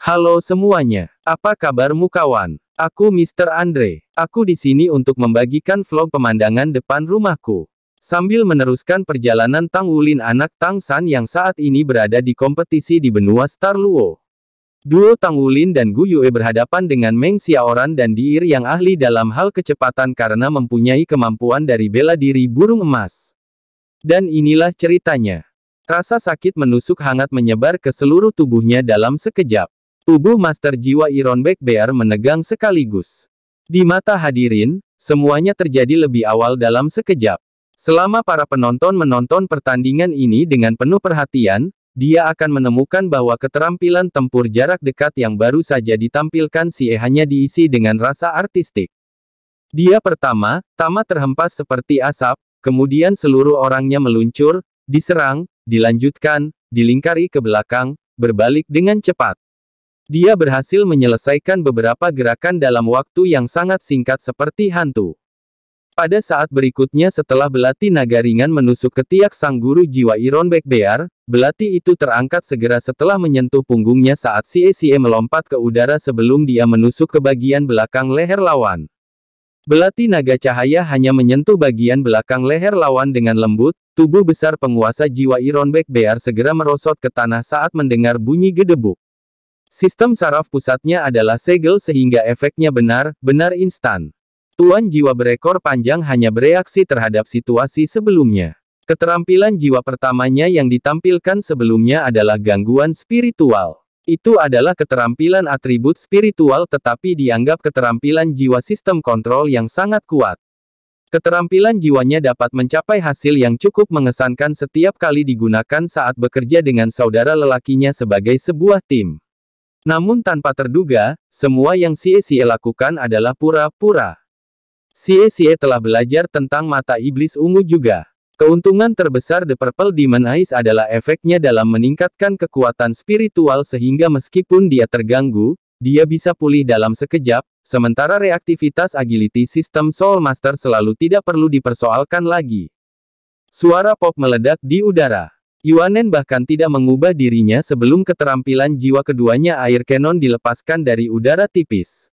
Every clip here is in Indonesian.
Halo semuanya, apa kabarmu kawan? Aku Mr. Andre. Aku di sini untuk membagikan vlog pemandangan depan rumahku. Sambil meneruskan perjalanan Tang Wulin anak Tang San yang saat ini berada di kompetisi di benua Star Luo. Duo Tang Wulin dan Gu Yue berhadapan dengan Meng Xiaoran dan Diir yang ahli dalam hal kecepatan karena mempunyai kemampuan dari bela diri burung emas. Dan inilah ceritanya. Rasa sakit menusuk hangat menyebar ke seluruh tubuhnya dalam sekejap. Tubuh Master Jiwa Iron Back Bear menegang sekaligus. Di mata hadirin, semuanya terjadi lebih awal dalam sekejap. Selama para penonton menonton pertandingan ini dengan penuh perhatian, dia akan menemukan bahwa keterampilan tempur jarak dekat yang baru saja ditampilkan si E hanya diisi dengan rasa artistik. Dia pertama, Tama terhempas seperti asap, kemudian seluruh orangnya meluncur, diserang, dilanjutkan, dilingkari ke belakang, berbalik dengan cepat. Dia berhasil menyelesaikan beberapa gerakan dalam waktu yang sangat singkat seperti hantu. Pada saat berikutnya setelah belati naga ringan menusuk ketiak sang guru jiwa Back Bear, belati itu terangkat segera setelah menyentuh punggungnya saat Si CACA e e melompat ke udara sebelum dia menusuk ke bagian belakang leher lawan. Belati naga cahaya hanya menyentuh bagian belakang leher lawan dengan lembut, tubuh besar penguasa jiwa Back Bear segera merosot ke tanah saat mendengar bunyi gedebuk. Sistem saraf pusatnya adalah segel sehingga efeknya benar, benar instan. Tuan jiwa berekor panjang hanya bereaksi terhadap situasi sebelumnya. Keterampilan jiwa pertamanya yang ditampilkan sebelumnya adalah gangguan spiritual. Itu adalah keterampilan atribut spiritual tetapi dianggap keterampilan jiwa sistem kontrol yang sangat kuat. Keterampilan jiwanya dapat mencapai hasil yang cukup mengesankan setiap kali digunakan saat bekerja dengan saudara lelakinya sebagai sebuah tim. Namun tanpa terduga, semua yang Xie Xie lakukan adalah pura-pura. Xie Xie telah belajar tentang mata iblis ungu juga. Keuntungan terbesar The Purple Demon Eyes adalah efeknya dalam meningkatkan kekuatan spiritual sehingga meskipun dia terganggu, dia bisa pulih dalam sekejap, sementara reaktivitas agility system Soul Master selalu tidak perlu dipersoalkan lagi. Suara pop meledak di udara. Yuanen bahkan tidak mengubah dirinya sebelum keterampilan jiwa keduanya air cannon dilepaskan dari udara tipis.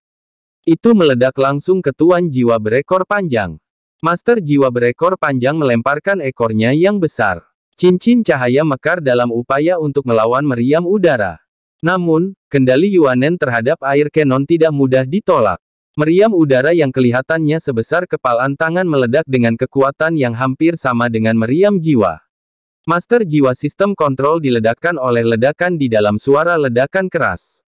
Itu meledak langsung ke tuan jiwa berekor panjang. Master jiwa berekor panjang melemparkan ekornya yang besar. Cincin cahaya mekar dalam upaya untuk melawan meriam udara. Namun, kendali Yuanen terhadap air cannon tidak mudah ditolak. Meriam udara yang kelihatannya sebesar kepalan tangan meledak dengan kekuatan yang hampir sama dengan meriam jiwa. Master jiwa sistem kontrol diledakkan oleh ledakan di dalam suara ledakan keras.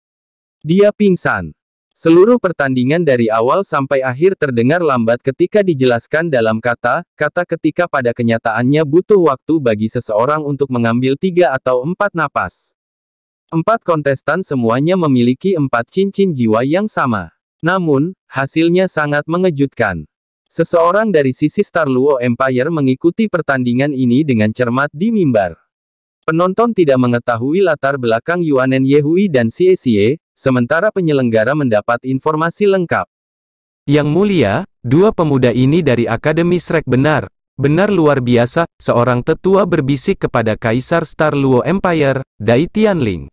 Dia pingsan. Seluruh pertandingan dari awal sampai akhir terdengar lambat ketika dijelaskan dalam kata, kata ketika pada kenyataannya butuh waktu bagi seseorang untuk mengambil tiga atau empat napas. Empat kontestan semuanya memiliki empat cincin jiwa yang sama. Namun, hasilnya sangat mengejutkan. Seseorang dari sisi Star Luo Empire mengikuti pertandingan ini dengan cermat di mimbar. Penonton tidak mengetahui latar belakang Yuanen Yehui dan Xie sementara penyelenggara mendapat informasi lengkap. Yang mulia, dua pemuda ini dari Akademi Shrek benar, benar luar biasa, seorang tetua berbisik kepada Kaisar Star Luo Empire, Dai Tianling.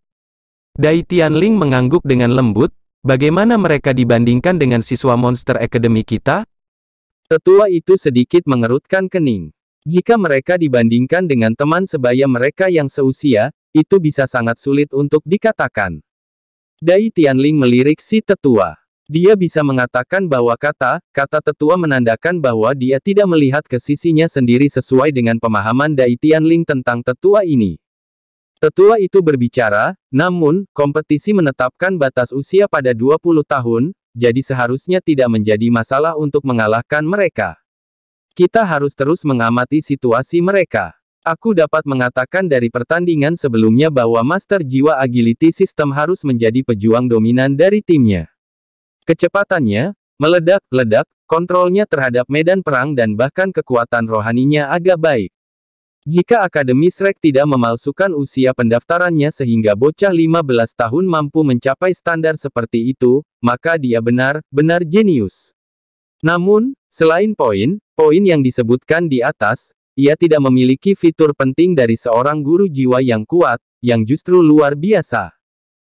Dai Tianling mengangguk dengan lembut, bagaimana mereka dibandingkan dengan siswa Monster Akademi kita, Tetua itu sedikit mengerutkan kening. Jika mereka dibandingkan dengan teman sebaya mereka yang seusia, itu bisa sangat sulit untuk dikatakan. Dai Tianling melirik si tetua. Dia bisa mengatakan bahwa kata, kata tetua menandakan bahwa dia tidak melihat ke sisinya sendiri sesuai dengan pemahaman Dai Tianling tentang tetua ini. Tetua itu berbicara, namun, kompetisi menetapkan batas usia pada 20 tahun, jadi seharusnya tidak menjadi masalah untuk mengalahkan mereka. Kita harus terus mengamati situasi mereka. Aku dapat mengatakan dari pertandingan sebelumnya bahwa Master Jiwa Agility System harus menjadi pejuang dominan dari timnya. Kecepatannya, meledak-ledak, kontrolnya terhadap medan perang dan bahkan kekuatan rohaninya agak baik. Jika Akademi Srek tidak memalsukan usia pendaftarannya sehingga bocah 15 tahun mampu mencapai standar seperti itu, maka dia benar-benar jenius. Namun, selain poin, poin yang disebutkan di atas, ia tidak memiliki fitur penting dari seorang guru jiwa yang kuat, yang justru luar biasa.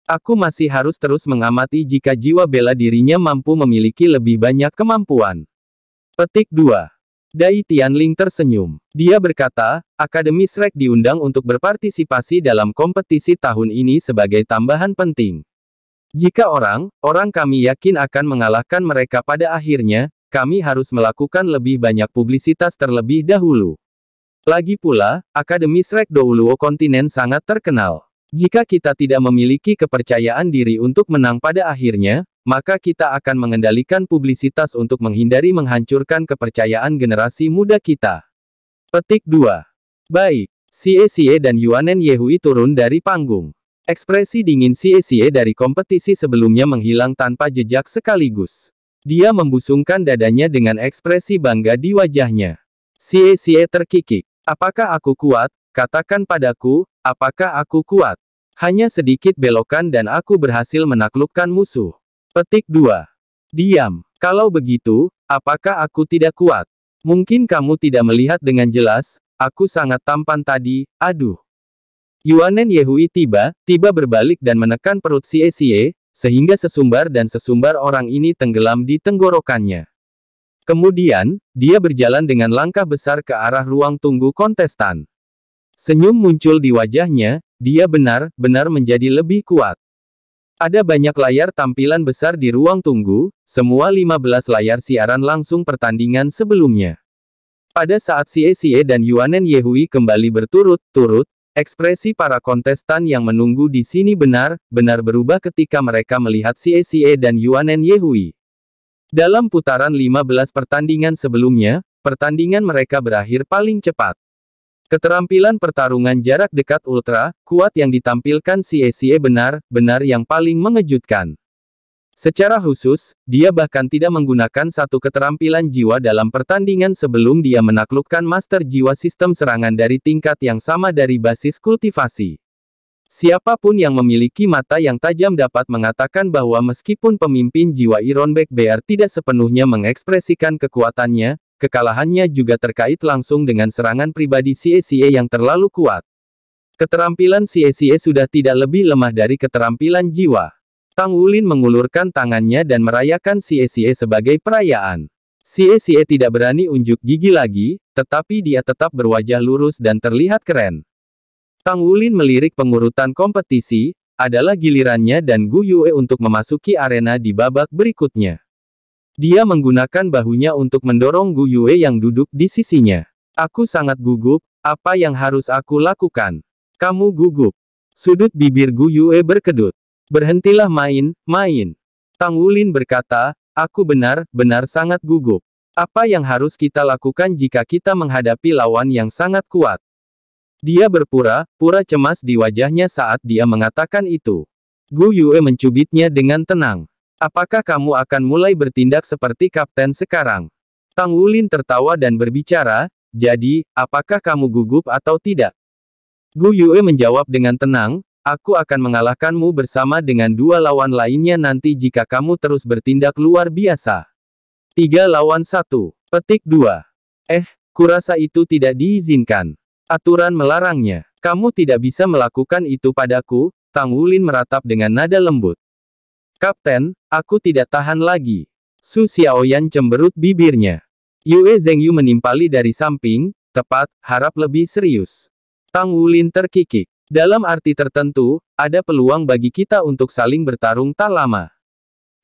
Aku masih harus terus mengamati jika jiwa bela dirinya mampu memiliki lebih banyak kemampuan. Petik 2. Dai Tianling tersenyum. Dia berkata, Akademi Shrek diundang untuk berpartisipasi dalam kompetisi tahun ini sebagai tambahan penting. Jika orang, orang kami yakin akan mengalahkan mereka pada akhirnya, kami harus melakukan lebih banyak publisitas terlebih dahulu. Lagi pula, Akademi Shrek Douluo Kontinen sangat terkenal. Jika kita tidak memiliki kepercayaan diri untuk menang pada akhirnya, maka kita akan mengendalikan publisitas untuk menghindari menghancurkan kepercayaan generasi muda kita. Petik 2. Baik, Xie Xie dan Yuanen Yehui turun dari panggung. Ekspresi dingin Xie Xie dari kompetisi sebelumnya menghilang tanpa jejak sekaligus. Dia membusungkan dadanya dengan ekspresi bangga di wajahnya. Xie Xie terkikik. Apakah aku kuat? Katakan padaku, apakah aku kuat? Hanya sedikit belokan dan aku berhasil menaklukkan musuh. Petik 2. Diam. Kalau begitu, apakah aku tidak kuat? Mungkin kamu tidak melihat dengan jelas, aku sangat tampan tadi, aduh. Yuanen Yehui tiba, tiba berbalik dan menekan perut si Esie, sehingga sesumbar dan sesumbar orang ini tenggelam di tenggorokannya. Kemudian, dia berjalan dengan langkah besar ke arah ruang tunggu kontestan. Senyum muncul di wajahnya, dia benar-benar menjadi lebih kuat. Ada banyak layar tampilan besar di ruang tunggu, semua 15 layar siaran langsung pertandingan sebelumnya. Pada saat CACA dan Yuanen Yehui kembali berturut-turut, ekspresi para kontestan yang menunggu di sini benar, benar berubah ketika mereka melihat CACA dan Yuanen Yehui. Dalam putaran 15 pertandingan sebelumnya, pertandingan mereka berakhir paling cepat. Keterampilan pertarungan jarak dekat ultra, kuat yang ditampilkan CACE benar-benar yang paling mengejutkan. Secara khusus, dia bahkan tidak menggunakan satu keterampilan jiwa dalam pertandingan sebelum dia menaklukkan master jiwa sistem serangan dari tingkat yang sama dari basis kultivasi. Siapapun yang memiliki mata yang tajam dapat mengatakan bahwa meskipun pemimpin jiwa Ironback BR tidak sepenuhnya mengekspresikan kekuatannya, Kekalahannya juga terkait langsung dengan serangan pribadi CSE yang terlalu kuat. Keterampilan CSE sudah tidak lebih lemah dari keterampilan jiwa. Tang Wulin mengulurkan tangannya dan merayakan CSE sebagai perayaan. CSE tidak berani unjuk gigi lagi, tetapi dia tetap berwajah lurus dan terlihat keren. Tang Wulin melirik pengurutan kompetisi, adalah gilirannya dan Gu Yue untuk memasuki arena di babak berikutnya. Dia menggunakan bahunya untuk mendorong Gu Yue yang duduk di sisinya. Aku sangat gugup, apa yang harus aku lakukan? Kamu gugup. Sudut bibir Gu Yue berkedut. Berhentilah main, main. Tang Wulin berkata, aku benar, benar sangat gugup. Apa yang harus kita lakukan jika kita menghadapi lawan yang sangat kuat? Dia berpura, pura cemas di wajahnya saat dia mengatakan itu. Gu Yue mencubitnya dengan tenang. Apakah kamu akan mulai bertindak seperti kapten sekarang? Tang Wulin tertawa dan berbicara, jadi, apakah kamu gugup atau tidak? Gu Yue menjawab dengan tenang, aku akan mengalahkanmu bersama dengan dua lawan lainnya nanti jika kamu terus bertindak luar biasa. Tiga lawan satu. Petik dua. Eh, kurasa itu tidak diizinkan. Aturan melarangnya. Kamu tidak bisa melakukan itu padaku, Tang Wulin meratap dengan nada lembut. Kapten, aku tidak tahan lagi. Su Xiaoyan cemberut bibirnya. Yue Zheng menimpali dari samping, tepat, harap lebih serius. Tang Wulin terkikik. Dalam arti tertentu, ada peluang bagi kita untuk saling bertarung tak lama.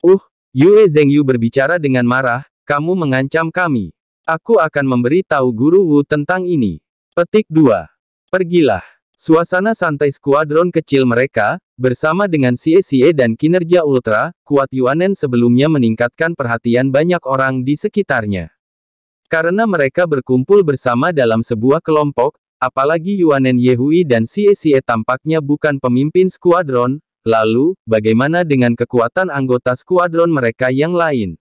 Uh, Yue Zheng berbicara dengan marah, kamu mengancam kami. Aku akan memberi tahu Guru Wu tentang ini. Petik 2. Pergilah. Suasana santai skuadron kecil mereka, Bersama dengan CACA e dan kinerja ultra, kuat Yuanen sebelumnya meningkatkan perhatian banyak orang di sekitarnya. Karena mereka berkumpul bersama dalam sebuah kelompok, apalagi Yuanen Yehui dan CACA e tampaknya bukan pemimpin skuadron, lalu, bagaimana dengan kekuatan anggota skuadron mereka yang lain?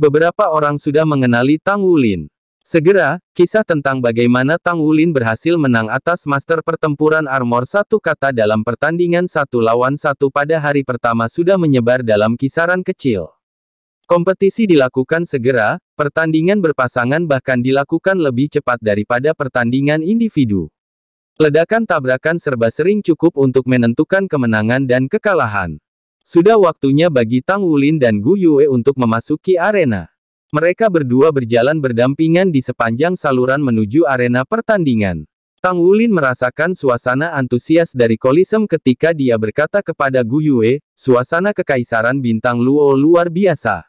Beberapa orang sudah mengenali Tang Wulin. Segera, kisah tentang bagaimana Tang Wulin berhasil menang atas master pertempuran armor satu kata dalam pertandingan satu lawan satu pada hari pertama sudah menyebar dalam kisaran kecil. Kompetisi dilakukan segera, pertandingan berpasangan bahkan dilakukan lebih cepat daripada pertandingan individu. Ledakan tabrakan serba sering cukup untuk menentukan kemenangan dan kekalahan. Sudah waktunya bagi Tang Wulin dan Gu Yue untuk memasuki arena. Mereka berdua berjalan berdampingan di sepanjang saluran menuju arena pertandingan. Tang Wulin merasakan suasana antusias dari Kolisem ketika dia berkata kepada Gu Yue, suasana kekaisaran bintang Luo luar biasa.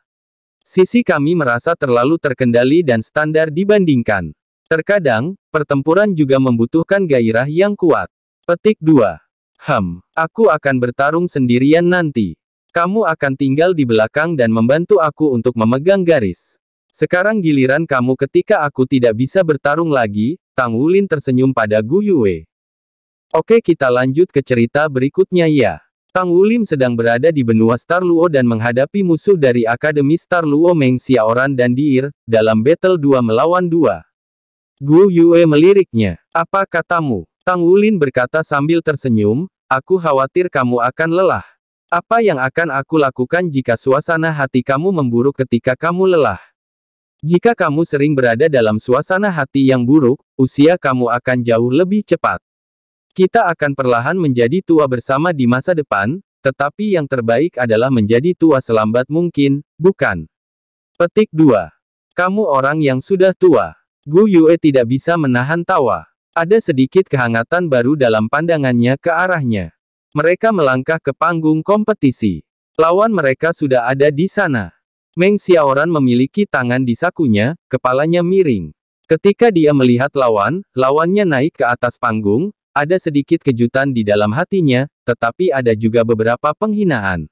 Sisi kami merasa terlalu terkendali dan standar dibandingkan. Terkadang, pertempuran juga membutuhkan gairah yang kuat. Petik 2. Ham, aku akan bertarung sendirian nanti. Kamu akan tinggal di belakang dan membantu aku untuk memegang garis. Sekarang giliran kamu ketika aku tidak bisa bertarung lagi, Tang Wulin tersenyum pada Gu Yue. Oke kita lanjut ke cerita berikutnya ya. Tang Wulin sedang berada di benua Star Luo dan menghadapi musuh dari Akademi Star Luo Meng Xiaoran dan Diir, dalam battle 2 melawan 2. Gu Yue meliriknya. Apa katamu? Tang Wulin berkata sambil tersenyum, aku khawatir kamu akan lelah. Apa yang akan aku lakukan jika suasana hati kamu memburuk ketika kamu lelah? Jika kamu sering berada dalam suasana hati yang buruk, usia kamu akan jauh lebih cepat. Kita akan perlahan menjadi tua bersama di masa depan, tetapi yang terbaik adalah menjadi tua selambat mungkin, bukan? Petik 2. Kamu orang yang sudah tua. Gu Yue tidak bisa menahan tawa. Ada sedikit kehangatan baru dalam pandangannya ke arahnya. Mereka melangkah ke panggung kompetisi. Lawan mereka sudah ada di sana. Meng Xiaoran memiliki tangan di sakunya, kepalanya miring. Ketika dia melihat lawan, lawannya naik ke atas panggung, ada sedikit kejutan di dalam hatinya, tetapi ada juga beberapa penghinaan.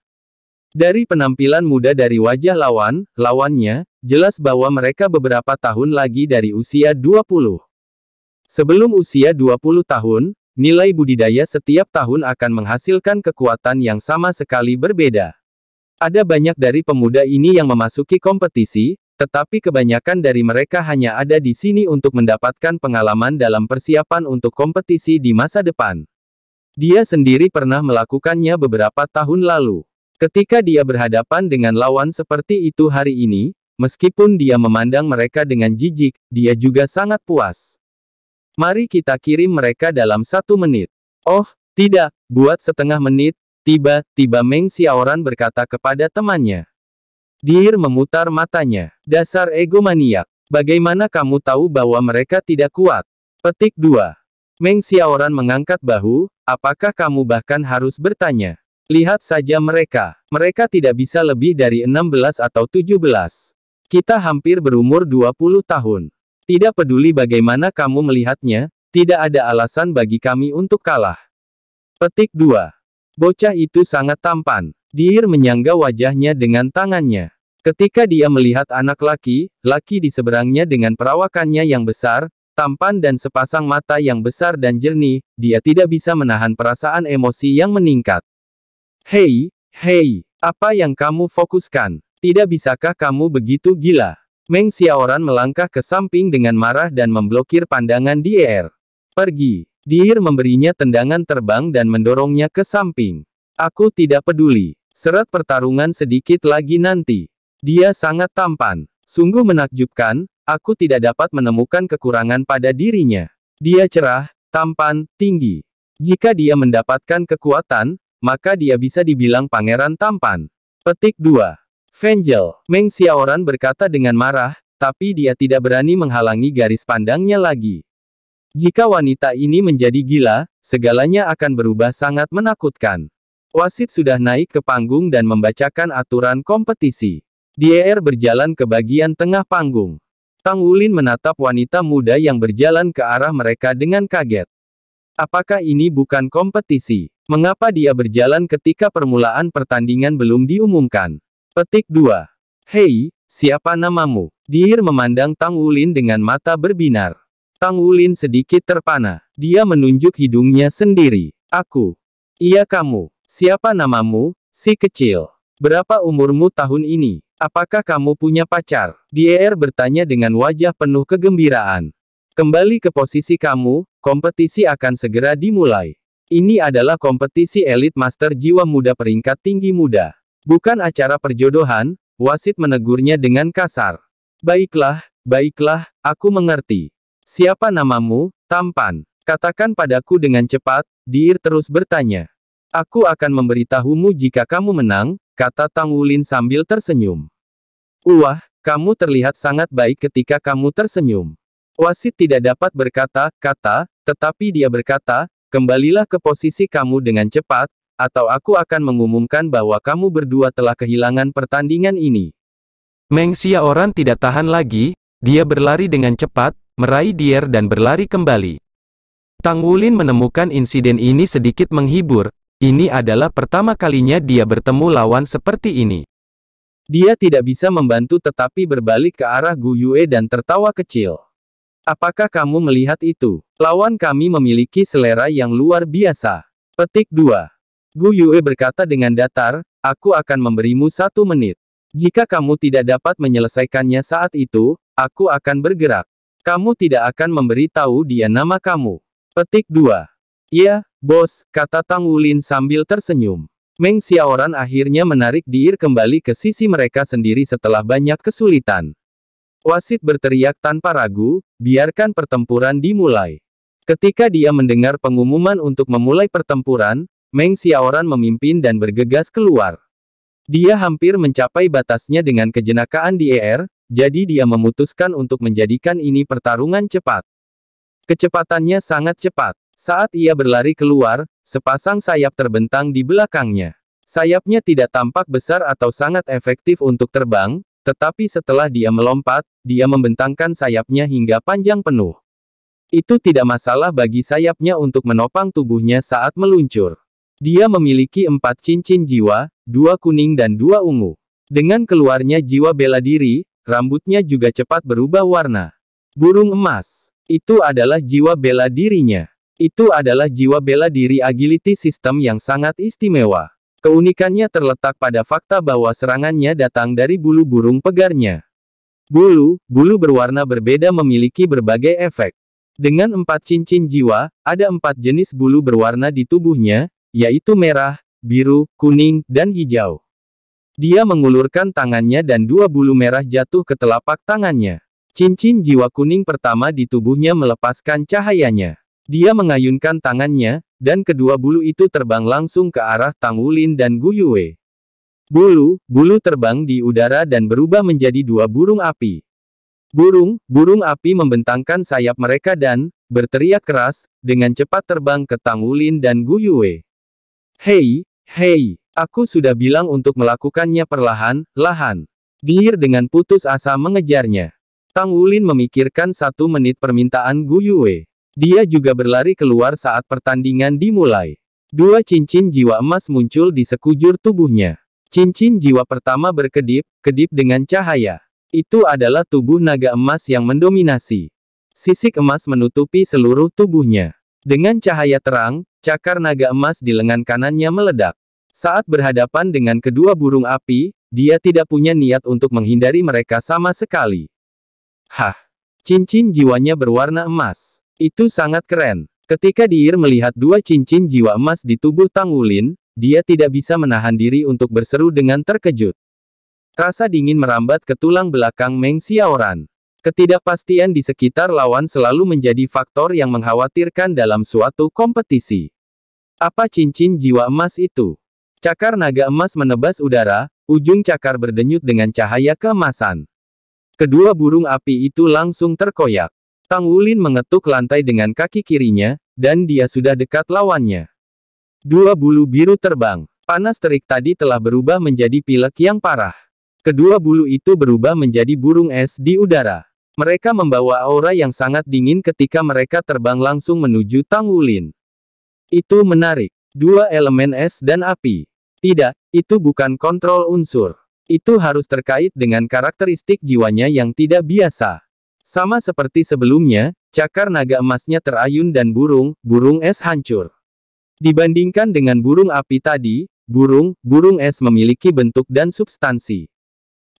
Dari penampilan muda dari wajah lawan, lawannya, jelas bahwa mereka beberapa tahun lagi dari usia 20. Sebelum usia 20 tahun, nilai budidaya setiap tahun akan menghasilkan kekuatan yang sama sekali berbeda. Ada banyak dari pemuda ini yang memasuki kompetisi, tetapi kebanyakan dari mereka hanya ada di sini untuk mendapatkan pengalaman dalam persiapan untuk kompetisi di masa depan. Dia sendiri pernah melakukannya beberapa tahun lalu. Ketika dia berhadapan dengan lawan seperti itu hari ini, meskipun dia memandang mereka dengan jijik, dia juga sangat puas. Mari kita kirim mereka dalam satu menit. Oh, tidak, buat setengah menit, tiba-tiba Meng Xiaoran berkata kepada temannya. Dir memutar matanya. Dasar ego maniak. Bagaimana kamu tahu bahwa mereka tidak kuat? Petik 2. Meng Xiaoran mengangkat bahu, apakah kamu bahkan harus bertanya? Lihat saja mereka. Mereka tidak bisa lebih dari 16 atau 17. Kita hampir berumur 20 tahun. Tidak peduli bagaimana kamu melihatnya, tidak ada alasan bagi kami untuk kalah. Petik 2. Bocah itu sangat tampan. Diir menyangga wajahnya dengan tangannya. Ketika dia melihat anak laki, laki di seberangnya dengan perawakannya yang besar, tampan dan sepasang mata yang besar dan jernih, dia tidak bisa menahan perasaan emosi yang meningkat. Hei, hei, apa yang kamu fokuskan? Tidak bisakah kamu begitu gila? Meng Xiaoran melangkah ke samping dengan marah dan memblokir pandangan Dier. Pergi. Dier memberinya tendangan terbang dan mendorongnya ke samping. Aku tidak peduli. Serat pertarungan sedikit lagi nanti. Dia sangat tampan. Sungguh menakjubkan, aku tidak dapat menemukan kekurangan pada dirinya. Dia cerah, tampan, tinggi. Jika dia mendapatkan kekuatan, maka dia bisa dibilang pangeran tampan. Petik 2. Vengel, Meng Xiaoran berkata dengan marah, tapi dia tidak berani menghalangi garis pandangnya lagi. Jika wanita ini menjadi gila, segalanya akan berubah sangat menakutkan. Wasit sudah naik ke panggung dan membacakan aturan kompetisi. Dier berjalan ke bagian tengah panggung. Tang Wulin menatap wanita muda yang berjalan ke arah mereka dengan kaget. Apakah ini bukan kompetisi? Mengapa dia berjalan ketika permulaan pertandingan belum diumumkan? Petik 2. Hei, siapa namamu? Dir memandang Tang Wulin dengan mata berbinar. Tang Wulin sedikit terpana. Dia menunjuk hidungnya sendiri. Aku. Iya kamu. Siapa namamu, si kecil? Berapa umurmu tahun ini? Apakah kamu punya pacar? Dier bertanya dengan wajah penuh kegembiraan. Kembali ke posisi kamu, kompetisi akan segera dimulai. Ini adalah kompetisi elit master jiwa muda peringkat tinggi muda. Bukan acara perjodohan, wasit menegurnya dengan kasar. Baiklah, baiklah, aku mengerti. Siapa namamu, tampan? Katakan padaku dengan cepat, Dir terus bertanya. Aku akan memberitahumu jika kamu menang, kata Tang Wulin sambil tersenyum. Wah, kamu terlihat sangat baik ketika kamu tersenyum. Wasit tidak dapat berkata, kata, tetapi dia berkata, kembalilah ke posisi kamu dengan cepat, atau aku akan mengumumkan bahwa kamu berdua telah kehilangan pertandingan ini. Meng Xiaoran tidak tahan lagi, dia berlari dengan cepat, meraih Dier dan berlari kembali. Tang Wulin menemukan insiden ini sedikit menghibur, ini adalah pertama kalinya dia bertemu lawan seperti ini. Dia tidak bisa membantu tetapi berbalik ke arah Gu Yue dan tertawa kecil. Apakah kamu melihat itu? Lawan kami memiliki selera yang luar biasa. Petik 2. Gu Yue berkata dengan datar, aku akan memberimu satu menit. Jika kamu tidak dapat menyelesaikannya saat itu, aku akan bergerak. Kamu tidak akan memberi tahu dia nama kamu. Petik 2. Ya, bos, kata Tang Wulin sambil tersenyum. Meng Xiaoran akhirnya menarik Diir kembali ke sisi mereka sendiri setelah banyak kesulitan. Wasit berteriak tanpa ragu, biarkan pertempuran dimulai. Ketika dia mendengar pengumuman untuk memulai pertempuran, Meng Xiaoran memimpin dan bergegas keluar. Dia hampir mencapai batasnya dengan kejenakaan di ER, jadi dia memutuskan untuk menjadikan ini pertarungan cepat. Kecepatannya sangat cepat. Saat ia berlari keluar, sepasang sayap terbentang di belakangnya. Sayapnya tidak tampak besar atau sangat efektif untuk terbang, tetapi setelah dia melompat, dia membentangkan sayapnya hingga panjang penuh. Itu tidak masalah bagi sayapnya untuk menopang tubuhnya saat meluncur. Dia memiliki empat cincin jiwa, dua kuning dan dua ungu. Dengan keluarnya jiwa bela diri, rambutnya juga cepat berubah warna. Burung emas. Itu adalah jiwa bela dirinya. Itu adalah jiwa bela diri agility system yang sangat istimewa. Keunikannya terletak pada fakta bahwa serangannya datang dari bulu burung pegarnya. Bulu, bulu berwarna berbeda memiliki berbagai efek. Dengan empat cincin jiwa, ada empat jenis bulu berwarna di tubuhnya, yaitu merah, biru, kuning, dan hijau. Dia mengulurkan tangannya dan dua bulu merah jatuh ke telapak tangannya. Cincin jiwa kuning pertama di tubuhnya melepaskan cahayanya. Dia mengayunkan tangannya, dan kedua bulu itu terbang langsung ke arah Tang Wulin dan Gu Yue. Bulu, bulu terbang di udara dan berubah menjadi dua burung api. Burung, burung api membentangkan sayap mereka dan, berteriak keras, dengan cepat terbang ke Tang Wulin dan Gu Yue. Hei, hei, aku sudah bilang untuk melakukannya perlahan-lahan. Gilir dengan putus asa mengejarnya. Tang Wulin memikirkan satu menit permintaan Gu Yue. Dia juga berlari keluar saat pertandingan dimulai. Dua cincin jiwa emas muncul di sekujur tubuhnya. Cincin jiwa pertama berkedip, kedip dengan cahaya. Itu adalah tubuh naga emas yang mendominasi. Sisik emas menutupi seluruh tubuhnya. Dengan cahaya terang, cakar naga emas di lengan kanannya meledak. Saat berhadapan dengan kedua burung api, dia tidak punya niat untuk menghindari mereka sama sekali. Hah! Cincin jiwanya berwarna emas. Itu sangat keren. Ketika Diir melihat dua cincin jiwa emas di tubuh Tang Wulin, dia tidak bisa menahan diri untuk berseru dengan terkejut. Rasa dingin merambat ke tulang belakang Meng Xiaoran. Ketidakpastian di sekitar lawan selalu menjadi faktor yang mengkhawatirkan dalam suatu kompetisi. Apa cincin jiwa emas itu? Cakar naga emas menebas udara, ujung cakar berdenyut dengan cahaya keemasan. Kedua burung api itu langsung terkoyak. Tang Wulin mengetuk lantai dengan kaki kirinya, dan dia sudah dekat lawannya. Dua bulu biru terbang. Panas terik tadi telah berubah menjadi pilek yang parah. Kedua bulu itu berubah menjadi burung es di udara. Mereka membawa aura yang sangat dingin ketika mereka terbang langsung menuju Tang Wulin. Itu menarik. Dua elemen es dan api. Tidak, itu bukan kontrol unsur. Itu harus terkait dengan karakteristik jiwanya yang tidak biasa. Sama seperti sebelumnya, cakar naga emasnya terayun dan burung, burung es hancur. Dibandingkan dengan burung api tadi, burung, burung es memiliki bentuk dan substansi.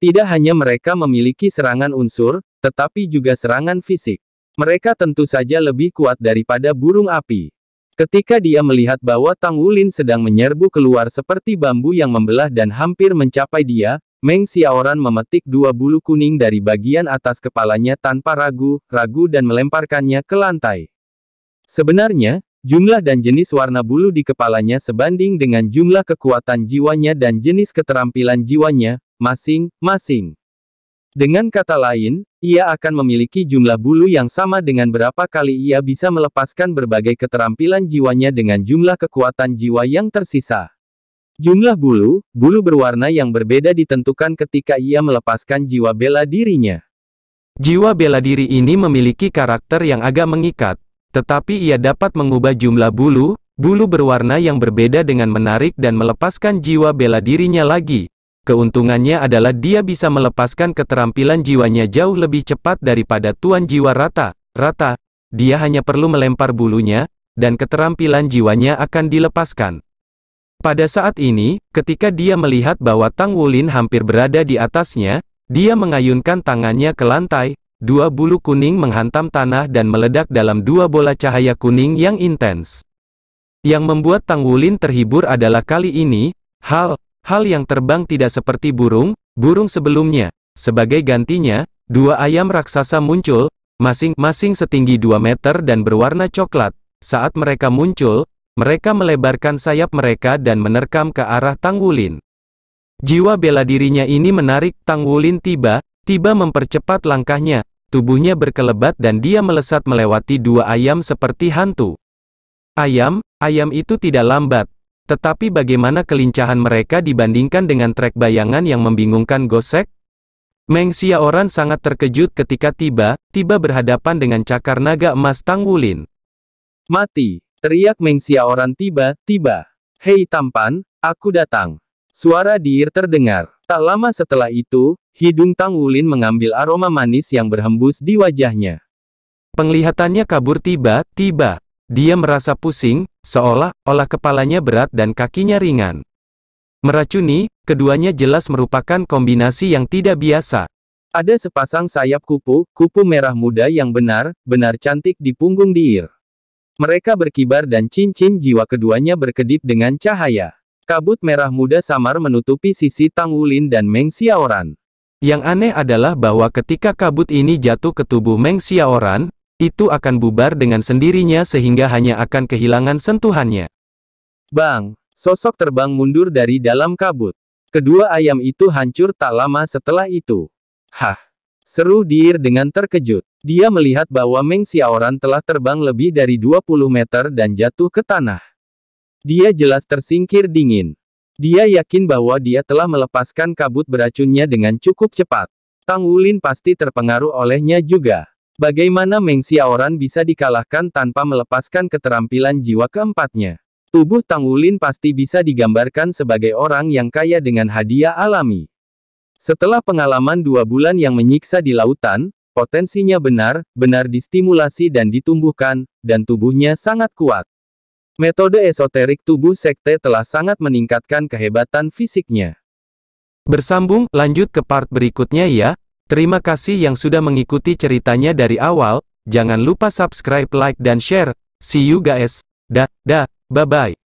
Tidak hanya mereka memiliki serangan unsur, tetapi juga serangan fisik. Mereka tentu saja lebih kuat daripada burung api. Ketika dia melihat bahwa Tang Wulin sedang menyerbu keluar seperti bambu yang membelah dan hampir mencapai dia, Meng Xiaoran memetik dua bulu kuning dari bagian atas kepalanya tanpa ragu, ragu dan melemparkannya ke lantai. Sebenarnya, jumlah dan jenis warna bulu di kepalanya sebanding dengan jumlah kekuatan jiwanya dan jenis keterampilan jiwanya, masing-masing. Dengan kata lain, ia akan memiliki jumlah bulu yang sama dengan berapa kali ia bisa melepaskan berbagai keterampilan jiwanya dengan jumlah kekuatan jiwa yang tersisa. Jumlah bulu, bulu berwarna yang berbeda ditentukan ketika ia melepaskan jiwa bela dirinya. Jiwa bela diri ini memiliki karakter yang agak mengikat, tetapi ia dapat mengubah jumlah bulu, bulu berwarna yang berbeda dengan menarik dan melepaskan jiwa bela dirinya lagi, Keuntungannya adalah dia bisa melepaskan keterampilan jiwanya jauh lebih cepat daripada tuan jiwa rata. Rata, dia hanya perlu melempar bulunya, dan keterampilan jiwanya akan dilepaskan. Pada saat ini, ketika dia melihat bahwa Tang Wulin hampir berada di atasnya, dia mengayunkan tangannya ke lantai, dua bulu kuning menghantam tanah dan meledak dalam dua bola cahaya kuning yang intens. Yang membuat Tang Wulin terhibur adalah kali ini, hal Hal yang terbang tidak seperti burung, burung sebelumnya. Sebagai gantinya, dua ayam raksasa muncul, masing-masing setinggi 2 meter dan berwarna coklat. Saat mereka muncul, mereka melebarkan sayap mereka dan menerkam ke arah Tang Wulin. Jiwa bela dirinya ini menarik Tang Wulin tiba, tiba mempercepat langkahnya, tubuhnya berkelebat dan dia melesat melewati dua ayam seperti hantu. Ayam, ayam itu tidak lambat, tetapi bagaimana kelincahan mereka dibandingkan dengan trek bayangan yang membingungkan Gosek? Meng Xiaoran sangat terkejut ketika tiba-tiba berhadapan dengan cakar naga emas Tang Wulin. Mati, teriak Meng Xiaoran tiba-tiba. Hei tampan, aku datang. Suara Diir terdengar. Tak lama setelah itu, hidung Tang Wulin mengambil aroma manis yang berhembus di wajahnya. Penglihatannya kabur tiba-tiba. Dia merasa pusing, seolah-olah kepalanya berat dan kakinya ringan. Meracuni, keduanya jelas merupakan kombinasi yang tidak biasa. Ada sepasang sayap kupu, kupu merah muda yang benar, benar cantik di punggung diir. Mereka berkibar dan cincin jiwa keduanya berkedip dengan cahaya. Kabut merah muda samar menutupi sisi Tang Wulin dan Meng Xiaoran. Yang aneh adalah bahwa ketika kabut ini jatuh ke tubuh Meng Xiaoran, itu akan bubar dengan sendirinya sehingga hanya akan kehilangan sentuhannya. Bang, sosok terbang mundur dari dalam kabut. Kedua ayam itu hancur tak lama setelah itu. Hah! Seru Dir dengan terkejut. Dia melihat bahwa Meng Xiaoran telah terbang lebih dari 20 meter dan jatuh ke tanah. Dia jelas tersingkir dingin. Dia yakin bahwa dia telah melepaskan kabut beracunnya dengan cukup cepat. Tang Wulin pasti terpengaruh olehnya juga. Bagaimana Meng Xiaoran bisa dikalahkan tanpa melepaskan keterampilan jiwa keempatnya? Tubuh Tang Wulin pasti bisa digambarkan sebagai orang yang kaya dengan hadiah alami. Setelah pengalaman dua bulan yang menyiksa di lautan, potensinya benar, benar distimulasi dan ditumbuhkan, dan tubuhnya sangat kuat. Metode esoterik tubuh sekte telah sangat meningkatkan kehebatan fisiknya. Bersambung, lanjut ke part berikutnya ya, Terima kasih yang sudah mengikuti ceritanya dari awal, jangan lupa subscribe, like dan share. See you guys. Da da, bye-bye.